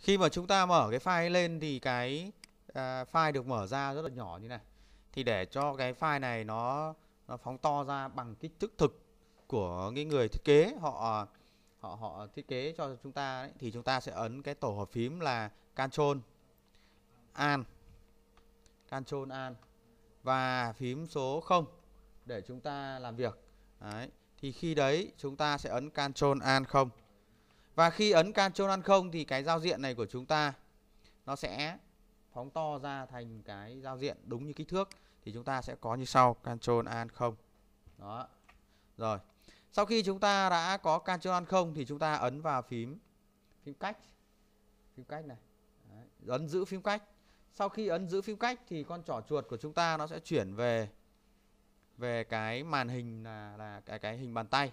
khi mà chúng ta mở cái file lên thì cái à, file được mở ra rất là nhỏ như này thì để cho cái file này nó, nó phóng to ra bằng kích thước thực của cái người thiết kế họ họ họ thiết kế cho chúng ta ấy, thì chúng ta sẽ ấn cái tổ hợp phím là Ctrl An Ctrl An và phím số 0 để chúng ta làm việc đấy thì khi đấy chúng ta sẽ ấn Ctrl An 0 và khi ấn Ctrl ăn không thì cái giao diện này của chúng ta nó sẽ phóng to ra thành cái giao diện đúng như kích thước thì chúng ta sẽ có như sau Ctrl An 0. Đó. Rồi. Sau khi chúng ta đã có Ctrl An 0 thì chúng ta ấn vào phím phím cách. Phím cách này. Đấy. ấn giữ phím cách. Sau khi ấn giữ phím cách thì con trỏ chuột của chúng ta nó sẽ chuyển về về cái màn hình là là cái cái hình bàn tay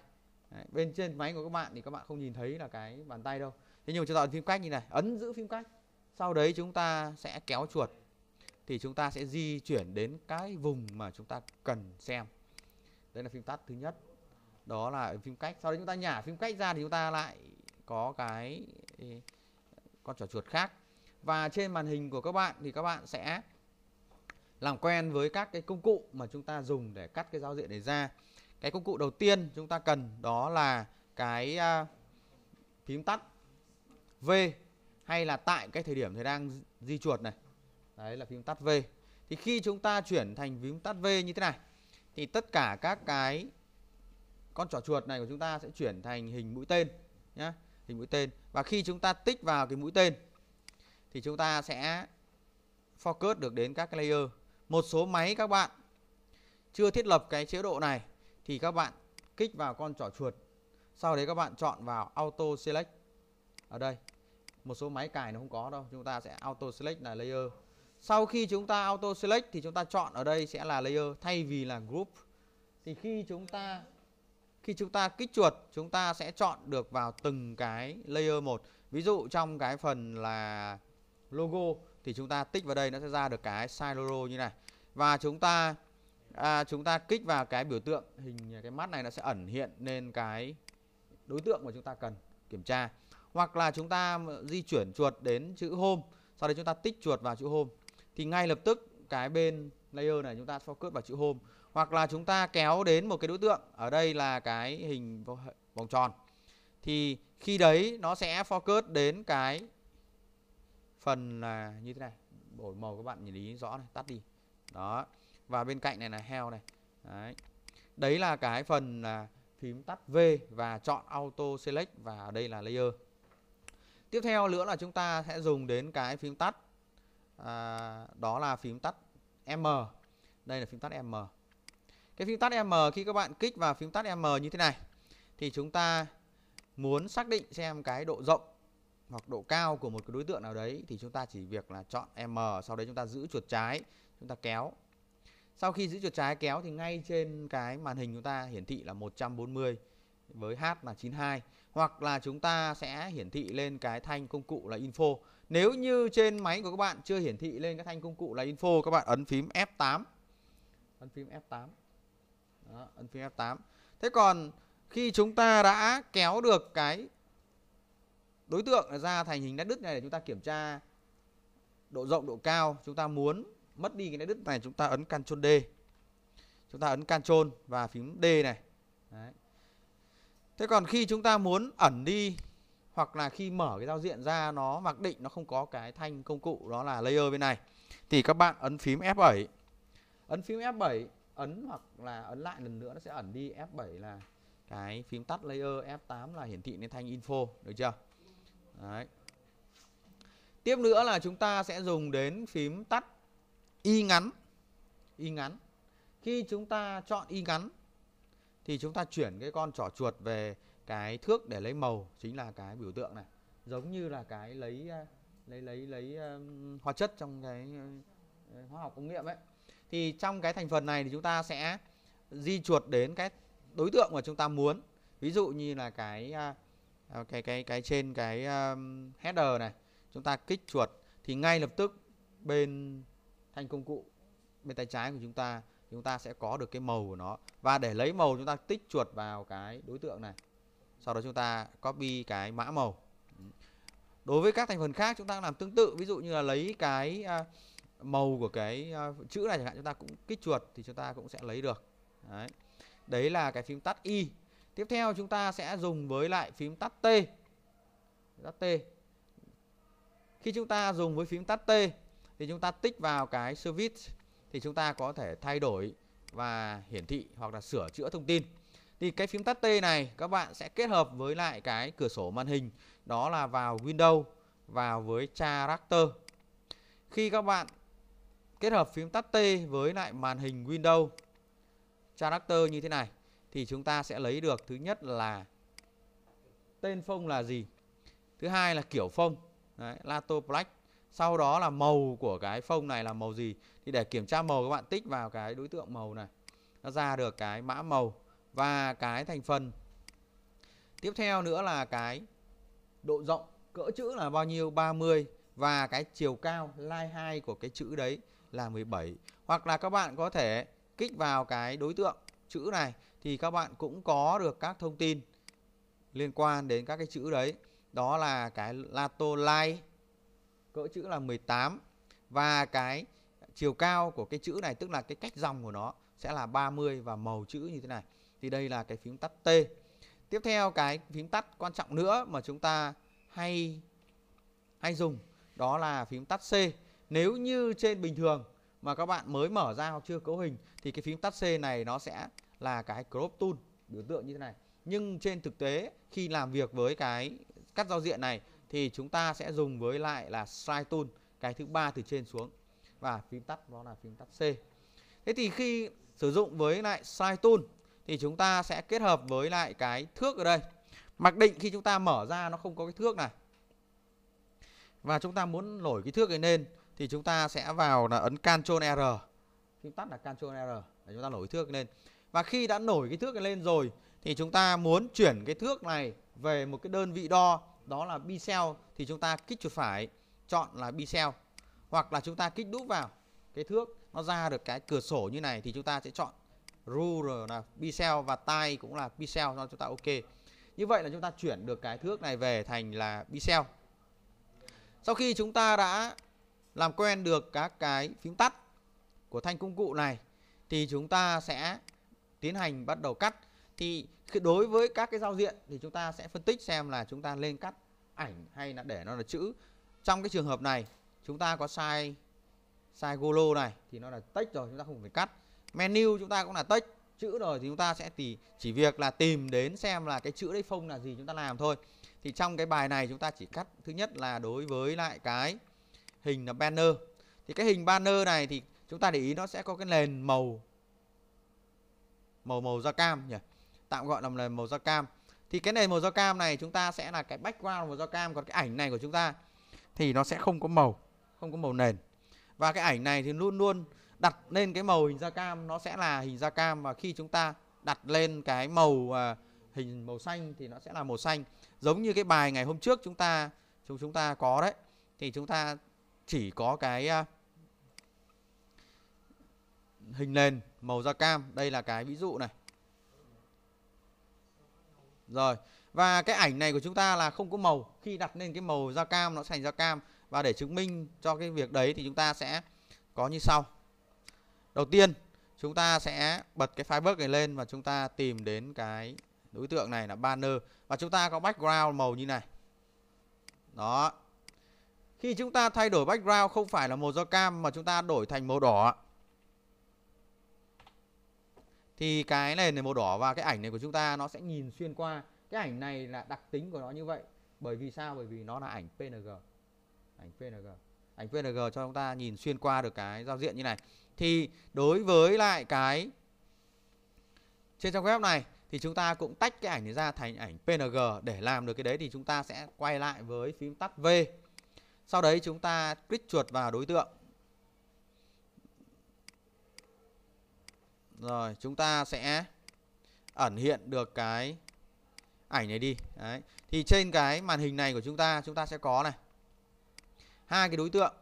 Đấy, bên trên máy của các bạn thì các bạn không nhìn thấy là cái bàn tay đâu thế nhưng mà chúng ta ấn phím cách như này ấn giữ phim cách sau đấy chúng ta sẽ kéo chuột thì chúng ta sẽ di chuyển đến cái vùng mà chúng ta cần xem đây là phim tắt thứ nhất đó là phim cách sau đấy chúng ta nhả phim cách ra thì chúng ta lại có cái con trò chuột khác và trên màn hình của các bạn thì các bạn sẽ làm quen với các cái công cụ mà chúng ta dùng để cắt cái giao diện này ra cái công cụ đầu tiên chúng ta cần đó là cái à, phím tắt V hay là tại cái thời điểm thì đang di chuột này đấy là phím tắt V thì khi chúng ta chuyển thành phím tắt V như thế này thì tất cả các cái con trỏ chuột này của chúng ta sẽ chuyển thành hình mũi tên nhá hình mũi tên và khi chúng ta tích vào cái mũi tên thì chúng ta sẽ focus được đến các cái layer một số máy các bạn chưa thiết lập cái chế độ này thì các bạn kích vào con trỏ chuột sau đấy các bạn chọn vào auto select ở đây một số máy cài nó không có đâu chúng ta sẽ auto select là layer sau khi chúng ta auto select thì chúng ta chọn ở đây sẽ là layer thay vì là group thì khi chúng ta khi chúng ta kích chuột chúng ta sẽ chọn được vào từng cái layer một ví dụ trong cái phần là logo thì chúng ta tích vào đây nó sẽ ra được cái size logo như này và chúng ta à, chúng ta kích vào cái biểu tượng hình cái mắt này nó sẽ ẩn hiện lên cái đối tượng mà chúng ta cần kiểm tra hoặc là chúng ta di chuyển chuột đến chữ home sau đấy chúng ta tích chuột vào chữ home thì ngay lập tức cái bên layer này chúng ta focus vào chữ home hoặc là chúng ta kéo đến một cái đối tượng ở đây là cái hình vòng tròn thì khi đấy nó sẽ focus đến cái phần là như thế này đổi màu các bạn nhìn ý rõ này tắt đi đó và bên cạnh này là heo này đấy đấy là cái phần là phím tắt V và chọn auto select và ở đây là layer tiếp theo nữa là chúng ta sẽ dùng đến cái phím tắt à, đó là phím tắt M đây là phím tắt M cái phím tắt M khi các bạn kích vào phím tắt M như thế này thì chúng ta muốn xác định xem cái độ rộng hoặc độ cao của một cái đối tượng nào đấy thì chúng ta chỉ việc là chọn M sau đấy chúng ta giữ chuột trái chúng ta kéo sau khi giữ chuột trái kéo thì ngay trên cái màn hình chúng ta hiển thị là 140 với H là 92 hoặc là chúng ta sẽ hiển thị lên cái thanh công cụ là info. Nếu như trên máy của các bạn chưa hiển thị lên cái thanh công cụ là info các bạn ấn phím F8. Ấn phím F8. Đó, ấn phím F8. Thế còn khi chúng ta đã kéo được cái đối tượng ra thành hình nét đứt này để chúng ta kiểm tra độ rộng độ cao chúng ta muốn mất đi cái nét đứt này chúng ta ấn Ctrl D chúng ta ấn Ctrl và phím D này Đấy. thế còn khi chúng ta muốn ẩn đi hoặc là khi mở cái giao diện ra nó mặc định nó không có cái thanh công cụ đó là layer bên này thì các bạn ấn phím F7 ấn phím F7 ấn hoặc là ấn lại lần nữa nó sẽ ẩn đi F7 là cái phím tắt layer F8 là hiển thị lên thanh info được chưa Đấy. tiếp nữa là chúng ta sẽ dùng đến phím tắt y ngắn y ngắn khi chúng ta chọn y ngắn thì chúng ta chuyển cái con trỏ chuột về cái thước để lấy màu chính là cái biểu tượng này giống như là cái lấy ờ, lấy lấy lấy um, hóa chất trong cái uh, hóa học công nghiệp ấy thì trong cái thành phần này thì chúng ta sẽ di chuột đến cái đối tượng mà chúng ta muốn ví dụ như là cái uh, cái cái cái trên cái um, header này chúng ta kích chuột thì ngay lập tức bên thành công cụ bên tay trái của chúng ta chúng ta sẽ có được cái màu của nó và để lấy màu chúng ta tích chuột vào cái đối tượng này sau đó chúng ta copy cái mã màu đối với các thành phần khác chúng ta làm tương tự ví dụ như là lấy cái à, màu của cái à, chữ này chẳng hạn chúng ta cũng kích chuột thì chúng ta cũng sẽ lấy được đấy đấy là cái phím tắt y tiếp theo chúng ta sẽ dùng với lại phím tắt t tắt t khi chúng ta dùng với phím tắt t thì chúng ta tích vào cái service thì chúng ta có thể thay đổi và hiển thị hoặc là sửa chữa thông tin thì cái phím tắt T này các bạn sẽ kết hợp với lại cái cửa sổ màn hình đó là vào Windows vào với character khi các bạn kết hợp phím tắt T với lại màn hình Windows character như thế này thì chúng ta sẽ lấy được thứ nhất là tên phông là gì thứ hai là kiểu phông Đấy, Lato Black sau đó là màu của cái phông này là màu gì thì để kiểm tra màu các bạn tích vào cái đối tượng màu này nó ra được cái mã màu và cái thành phần tiếp theo nữa là cái độ rộng cỡ chữ là bao nhiêu 30 và cái chiều cao line 2 của cái chữ đấy là 17 hoặc là các bạn có thể kích vào cái đối tượng chữ này thì các bạn cũng có được các thông tin liên quan đến các cái chữ đấy đó là cái lato line cỡ chữ là 18 và cái chiều cao của cái chữ này tức là cái cách dòng của nó sẽ là 30 và màu chữ như thế này. Thì đây là cái phím tắt T. Tiếp theo cái phím tắt quan trọng nữa mà chúng ta hay hay dùng đó là phím tắt C. Nếu như trên bình thường mà các bạn mới mở ra hoặc chưa cấu hình thì cái phím tắt C này nó sẽ là cái crop tool biểu tượng như thế này. Nhưng trên thực tế khi làm việc với cái cắt giao diện này thì chúng ta sẽ dùng với lại là slide tool cái thứ ba từ trên xuống và phím tắt đó là phím tắt C. Thế thì khi sử dụng với lại slide tool thì chúng ta sẽ kết hợp với lại cái thước ở đây. Mặc định khi chúng ta mở ra nó không có cái thước này. Và chúng ta muốn nổi cái thước ấy lên thì chúng ta sẽ vào là ấn Ctrl R. Phím tắt là Ctrl R để chúng ta nổi thước lên. Và khi đã nổi cái thước lên rồi thì chúng ta muốn chuyển cái thước này về một cái đơn vị đo đó là bisel thì chúng ta kích chuột phải chọn là bisel hoặc là chúng ta kích đúp vào cái thước nó ra được cái cửa sổ như này thì chúng ta sẽ chọn ruler là bisel và tay cũng là bisel cho chúng ta ok như vậy là chúng ta chuyển được cái thước này về thành là bisel sau khi chúng ta đã làm quen được các cái phím tắt của thanh công cụ này thì chúng ta sẽ tiến hành bắt đầu cắt thì đối với các cái giao diện thì chúng ta sẽ phân tích xem là chúng ta lên cắt ảnh hay là để nó là chữ trong cái trường hợp này chúng ta có sai sai golo này thì nó là text rồi chúng ta không phải cắt menu chúng ta cũng là text chữ rồi thì chúng ta sẽ thì chỉ việc là tìm đến xem là cái chữ đấy phông là gì chúng ta làm thôi thì trong cái bài này chúng ta chỉ cắt thứ nhất là đối với lại cái hình là banner thì cái hình banner này thì chúng ta để ý nó sẽ có cái nền màu màu màu da cam nhỉ tạm gọi là màu da cam thì cái nền màu da cam này chúng ta sẽ là cái background màu da cam còn cái ảnh này của chúng ta thì nó sẽ không có màu không có màu nền và cái ảnh này thì luôn luôn đặt lên cái màu hình da cam nó sẽ là hình da cam và khi chúng ta đặt lên cái màu à, hình màu xanh thì nó sẽ là màu xanh giống như cái bài ngày hôm trước chúng ta chúng chúng ta có đấy thì chúng ta chỉ có cái à, hình nền màu da cam đây là cái ví dụ này rồi. Và cái ảnh này của chúng ta là không có màu. Khi đặt lên cái màu da cam nó sẽ thành da cam và để chứng minh cho cái việc đấy thì chúng ta sẽ có như sau. Đầu tiên, chúng ta sẽ bật cái file này lên và chúng ta tìm đến cái đối tượng này là banner và chúng ta có background màu như này. Đó. Khi chúng ta thay đổi background không phải là màu da cam mà chúng ta đổi thành màu đỏ thì cái nền này màu đỏ và cái ảnh này của chúng ta nó sẽ nhìn xuyên qua cái ảnh này là đặc tính của nó như vậy bởi vì sao bởi vì nó là ảnh PNG ảnh PNG ảnh PNG cho chúng ta nhìn xuyên qua được cái giao diện như này thì đối với lại cái trên trang web này thì chúng ta cũng tách cái ảnh này ra thành ảnh PNG để làm được cái đấy thì chúng ta sẽ quay lại với phím tắt V sau đấy chúng ta click chuột vào đối tượng Rồi chúng ta sẽ ẩn hiện được cái ảnh này đi. Đấy. Thì trên cái màn hình này của chúng ta chúng ta sẽ có này hai cái đối tượng.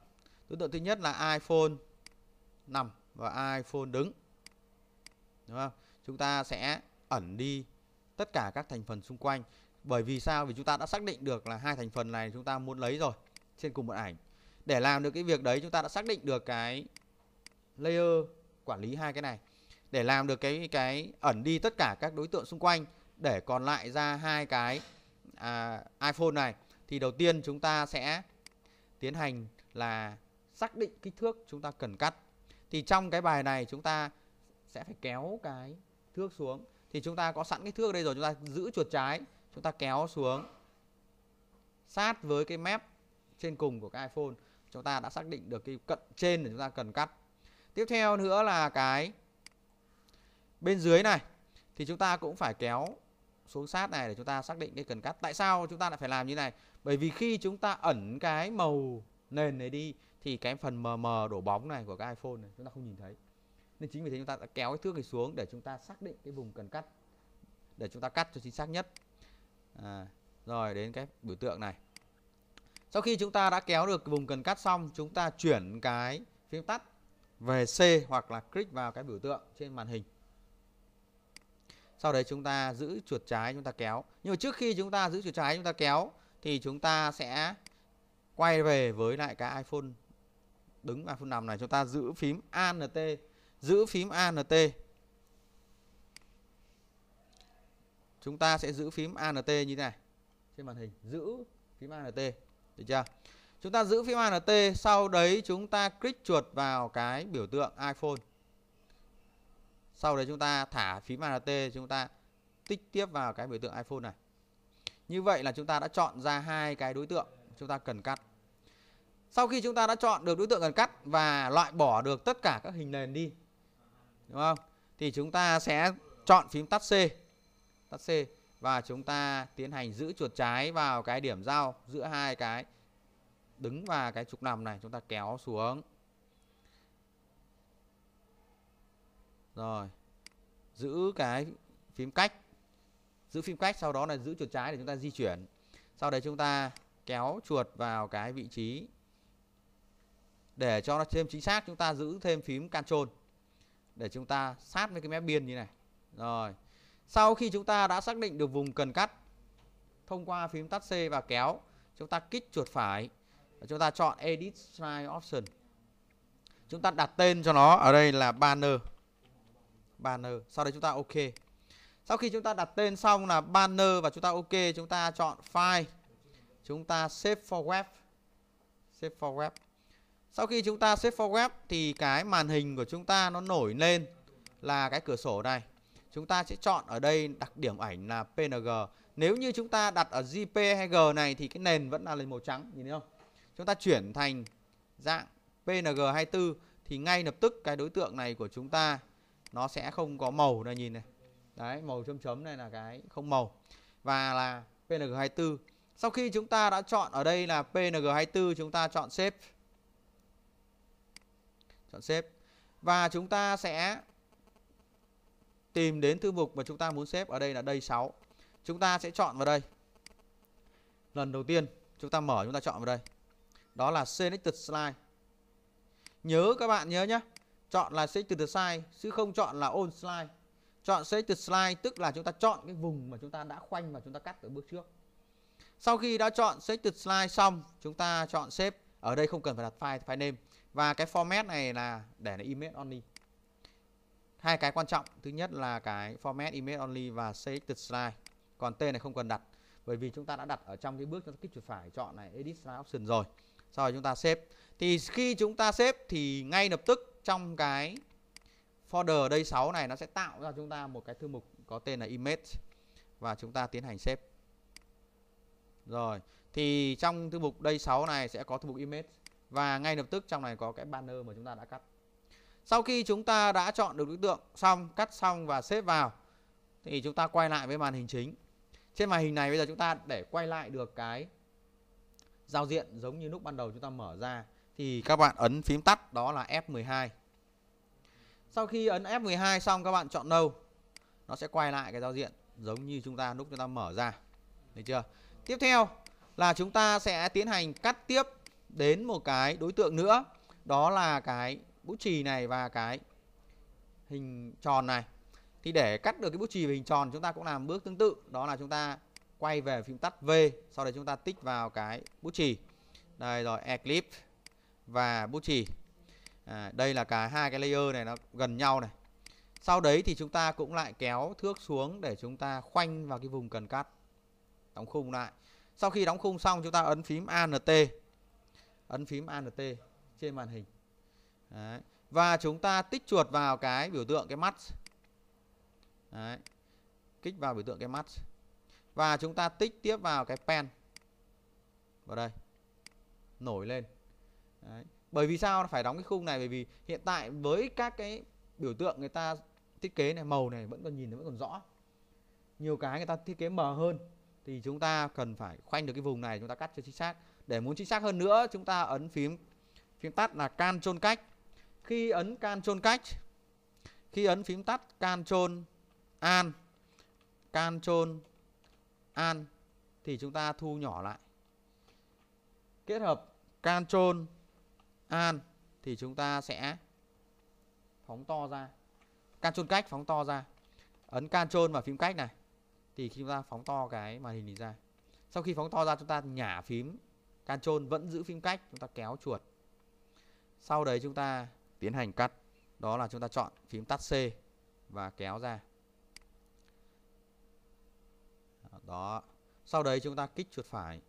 Đối tượng thứ nhất là iPhone nằm và iPhone đứng. Đúng không? Chúng ta sẽ ẩn đi tất cả các thành phần xung quanh. Bởi vì sao? Vì chúng ta đã xác định được là hai thành phần này chúng ta muốn lấy rồi trên cùng một ảnh. Để làm được cái việc đấy chúng ta đã xác định được cái layer quản lý hai cái này để làm được cái cái ẩn đi tất cả các đối tượng xung quanh để còn lại ra hai cái à, iPhone này thì đầu tiên chúng ta sẽ tiến hành là xác định kích thước chúng ta cần cắt thì trong cái bài này chúng ta sẽ phải kéo cái thước xuống thì chúng ta có sẵn cái thước đây rồi chúng ta giữ chuột trái chúng ta kéo xuống sát với cái mép trên cùng của cái iPhone chúng ta đã xác định được cái cận trên để chúng ta cần cắt tiếp theo nữa là cái bên dưới này thì chúng ta cũng phải kéo xuống sát này để chúng ta xác định cái cần cắt tại sao chúng ta lại phải làm như này bởi vì khi chúng ta ẩn cái màu nền này đi thì cái phần mờ mờ đổ bóng này của cái iPhone này chúng ta không nhìn thấy nên chính vì thế chúng ta đã kéo cái thước này xuống để chúng ta xác định cái vùng cần cắt để chúng ta cắt cho chính xác nhất à, rồi đến cái biểu tượng này sau khi chúng ta đã kéo được vùng cần cắt xong chúng ta chuyển cái phím tắt về C hoặc là click vào cái biểu tượng trên màn hình sau đấy chúng ta giữ chuột trái chúng ta kéo nhưng mà trước khi chúng ta giữ chuột trái chúng ta kéo thì chúng ta sẽ quay về với lại cái iPhone đứng iPhone 5 này chúng ta giữ phím ANT giữ phím ANT chúng ta sẽ giữ phím ANT như thế này trên màn hình giữ phím ANT được chưa chúng ta giữ phím ANT sau đấy chúng ta click chuột vào cái biểu tượng iPhone sau đấy chúng ta thả phím ART chúng ta tích tiếp vào cái biểu tượng iPhone này như vậy là chúng ta đã chọn ra hai cái đối tượng chúng ta cần cắt sau khi chúng ta đã chọn được đối tượng cần cắt và loại bỏ được tất cả các hình nền đi đúng không thì chúng ta sẽ chọn phím tắt C tắt C và chúng ta tiến hành giữ chuột trái vào cái điểm giao giữa hai cái đứng và cái trục nằm này chúng ta kéo xuống rồi giữ cái phím cách giữ phím cách sau đó là giữ chuột trái để chúng ta di chuyển sau đấy chúng ta kéo chuột vào cái vị trí để cho nó thêm chính xác chúng ta giữ thêm phím Ctrl để chúng ta sát với cái mép biên như này rồi sau khi chúng ta đã xác định được vùng cần cắt thông qua phím tắt C và kéo chúng ta kích chuột phải chúng ta chọn edit slide option chúng ta đặt tên cho nó ở đây là banner banner sau đấy chúng ta ok sau khi chúng ta đặt tên xong là banner và chúng ta ok chúng ta chọn file chúng ta save for web save for web sau khi chúng ta save for web thì cái màn hình của chúng ta nó nổi lên là cái cửa sổ này chúng ta sẽ chọn ở đây đặc điểm ảnh là PNG nếu như chúng ta đặt ở JP này thì cái nền vẫn là lên màu trắng nhìn thấy không chúng ta chuyển thành dạng PNG 24 thì ngay lập tức cái đối tượng này của chúng ta nó sẽ không có màu này nhìn này đấy màu chấm chấm này là cái không màu và là PNG24 sau khi chúng ta đã chọn ở đây là PNG24 chúng ta chọn shape chọn shape và chúng ta sẽ tìm đến thư mục mà chúng ta muốn xếp ở đây là đây 6 chúng ta sẽ chọn vào đây lần đầu tiên chúng ta mở chúng ta chọn vào đây đó là selected slide nhớ các bạn nhớ nhé chọn là sẽ từ từ slide chứ không chọn là on slide chọn sẽ từ slide tức là chúng ta chọn cái vùng mà chúng ta đã khoanh và chúng ta cắt ở bước trước sau khi đã chọn sẽ từ slide xong chúng ta chọn xếp ở đây không cần phải đặt file file name và cái format này là để là image only hai cái quan trọng thứ nhất là cái format image only và từ slide còn tên này không cần đặt bởi vì chúng ta đã đặt ở trong cái bước chúng ta kích chuột phải chọn này edit slide option rồi sau đó chúng ta xếp thì khi chúng ta xếp thì ngay lập tức trong cái folder đây 6 này nó sẽ tạo ra chúng ta một cái thư mục có tên là image và chúng ta tiến hành xếp rồi thì trong thư mục đây 6 này sẽ có thư mục image và ngay lập tức trong này có cái banner mà chúng ta đã cắt sau khi chúng ta đã chọn được đối tượng xong cắt xong và xếp vào thì chúng ta quay lại với màn hình chính trên màn hình này bây giờ chúng ta để quay lại được cái giao diện giống như lúc ban đầu chúng ta mở ra thì các bạn ấn phím tắt đó là F12. Sau khi ấn F12 xong các bạn chọn đâu Nó sẽ quay lại cái giao diện giống như chúng ta lúc chúng ta mở ra. Được chưa? Tiếp theo là chúng ta sẽ tiến hành cắt tiếp đến một cái đối tượng nữa. Đó là cái bút chì này và cái hình tròn này. Thì để cắt được cái bút chì và hình tròn chúng ta cũng làm bước tương tự. Đó là chúng ta quay về phím tắt V. Sau đấy chúng ta tích vào cái bút chì. Đây rồi, clip và bút chì à, đây là cả hai cái layer này nó gần nhau này sau đấy thì chúng ta cũng lại kéo thước xuống để chúng ta khoanh vào cái vùng cần cắt đóng khung lại sau khi đóng khung xong chúng ta ấn phím ANT ấn phím ANT trên màn hình đấy. và chúng ta tích chuột vào cái biểu tượng cái mắt đấy. kích vào biểu tượng cái mắt và chúng ta tích tiếp vào cái pen vào đây nổi lên Đấy. bởi vì sao phải đóng cái khung này bởi vì hiện tại với các cái biểu tượng người ta thiết kế này màu này vẫn còn nhìn vẫn còn rõ nhiều cái người ta thiết kế mờ hơn thì chúng ta cần phải khoanh được cái vùng này chúng ta cắt cho chính xác để muốn chính xác hơn nữa chúng ta ấn phím phím tắt là can chôn cách khi ấn can chôn cách khi ấn phím tắt can chôn an can chôn an thì chúng ta thu nhỏ lại kết hợp can chôn an thì chúng ta sẽ phóng to ra can Ctrl cách phóng to ra ấn can Ctrl và phím cách này thì khi chúng ta phóng to cái màn hình này ra sau khi phóng to ra chúng ta nhả phím can Ctrl vẫn giữ phím cách chúng ta kéo chuột sau đấy chúng ta tiến hành cắt đó là chúng ta chọn phím tắt C và kéo ra đó sau đấy chúng ta kích chuột phải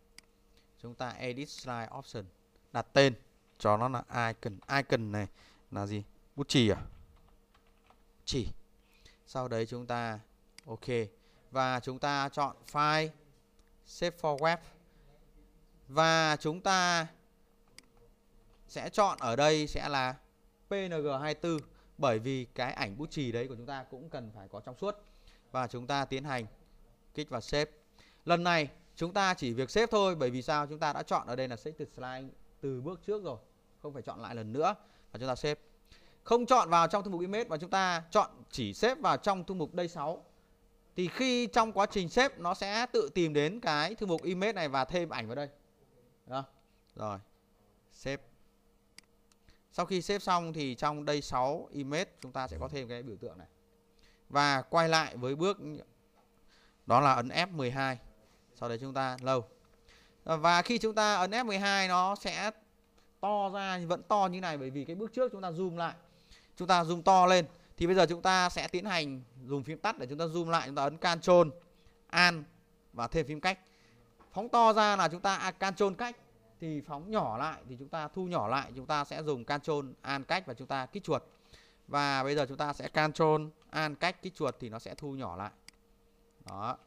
chúng ta edit slide option đặt tên cho nó là icon icon này là gì bút chì à chỉ sau đấy chúng ta ok và chúng ta chọn file save for web và chúng ta sẽ chọn ở đây sẽ là PNG24 bởi vì cái ảnh bút chì đấy của chúng ta cũng cần phải có trong suốt và chúng ta tiến hành kích vào save lần này chúng ta chỉ việc save thôi bởi vì sao chúng ta đã chọn ở đây là save selected slide từ bước trước rồi không phải chọn lại lần nữa và chúng ta xếp không chọn vào trong thư mục image và chúng ta chọn chỉ xếp vào trong thư mục đây 6 thì khi trong quá trình xếp nó sẽ tự tìm đến cái thư mục image này và thêm ảnh vào đây Đó. rồi xếp sau khi xếp xong thì trong đây 6 image chúng ta sẽ có thêm cái biểu tượng này và quay lại với bước đó là ấn F12 sau đấy chúng ta lâu Ờ, và khi chúng ta ấn F12 nó sẽ to ra vẫn to như này bởi vì cái bước trước chúng ta zoom lại chúng ta zoom to lên thì bây giờ chúng ta sẽ tiến hành dùng phím tắt để chúng ta zoom lại chúng ta ấn Ctrl An và thêm phím cách phóng to ra là chúng ta à, Ctrl cách thì phóng nhỏ lại thì chúng ta thu nhỏ lại chúng ta sẽ dùng Ctrl An cách và chúng ta kích chuột và bây giờ chúng ta sẽ Ctrl An cách kích chuột thì nó sẽ thu nhỏ lại đó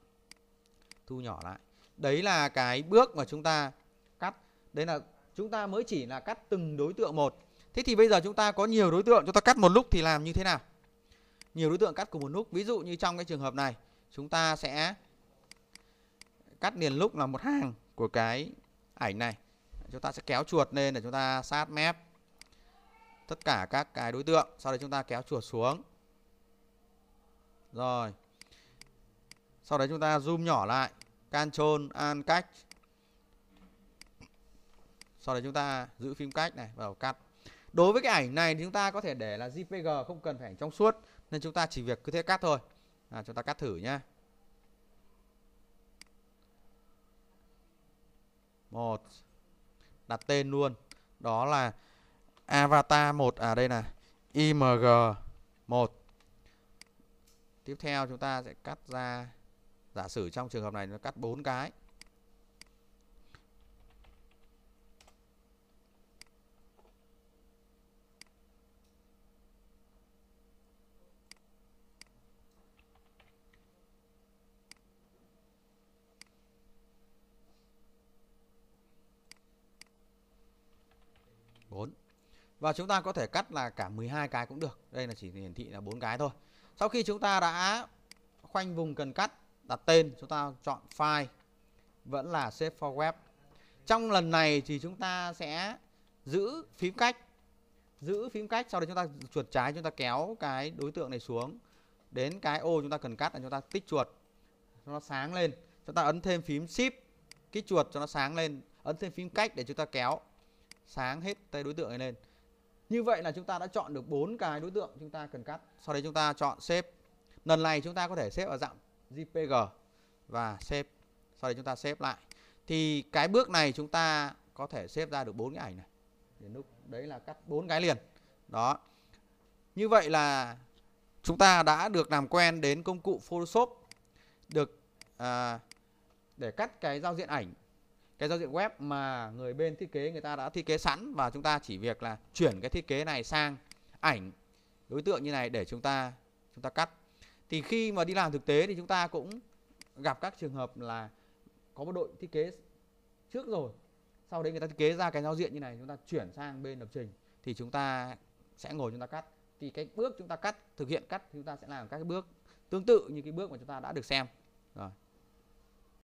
thu nhỏ lại Đấy là cái bước mà chúng ta cắt. Đấy là chúng ta mới chỉ là cắt từng đối tượng một. Thế thì bây giờ chúng ta có nhiều đối tượng, chúng ta cắt một lúc thì làm như thế nào? Nhiều đối tượng cắt cùng một lúc. Ví dụ như trong cái trường hợp này, chúng ta sẽ cắt liền lúc là một hàng của cái ảnh này. Chúng ta sẽ kéo chuột lên để chúng ta sát mép tất cả các cái đối tượng. Sau đấy chúng ta kéo chuột xuống. Rồi. Sau đấy chúng ta zoom nhỏ lại. Ctrl Alt cách sau đấy chúng ta giữ phim cách này vào cắt đối với cái ảnh này thì chúng ta có thể để là JPG không cần phải ảnh trong suốt nên chúng ta chỉ việc cứ thế cắt thôi à, chúng ta cắt thử nhá một đặt tên luôn đó là avatar 1 à đây là img 1 tiếp theo chúng ta sẽ cắt ra giả sử trong trường hợp này nó cắt 4 cái bốn và chúng ta có thể cắt là cả 12 cái cũng được đây là chỉ hiển thị là bốn cái thôi sau khi chúng ta đã khoanh vùng cần cắt đặt tên chúng ta chọn file vẫn là save for web trong lần này thì chúng ta sẽ giữ phím cách giữ phím cách sau đó chúng ta chuột trái chúng ta kéo cái đối tượng này xuống đến cái ô chúng ta cần cắt là chúng ta tích chuột cho nó sáng lên chúng ta ấn thêm phím shift kích chuột cho nó sáng lên ấn thêm phím cách để chúng ta kéo sáng hết tay đối tượng này lên như vậy là chúng ta đã chọn được bốn cái đối tượng chúng ta cần cắt sau đấy chúng ta chọn xếp lần này chúng ta có thể xếp ở dạng JPG và xếp sau đấy chúng ta xếp lại thì cái bước này chúng ta có thể xếp ra được bốn cái ảnh này đến lúc đấy là cắt bốn cái liền đó như vậy là chúng ta đã được làm quen đến công cụ Photoshop được à, để cắt cái giao diện ảnh cái giao diện web mà người bên thiết kế người ta đã thiết kế sẵn và chúng ta chỉ việc là chuyển cái thiết kế này sang ảnh đối tượng như này để chúng ta chúng ta cắt thì khi mà đi làm thực tế thì chúng ta cũng gặp các trường hợp là có một đội thiết kế trước rồi sau đấy người ta thiết kế ra cái giao diện như này chúng ta chuyển sang bên lập trình thì chúng ta sẽ ngồi chúng ta cắt thì cái bước chúng ta cắt thực hiện cắt thì chúng ta sẽ làm các cái bước tương tự như cái bước mà chúng ta đã được xem rồi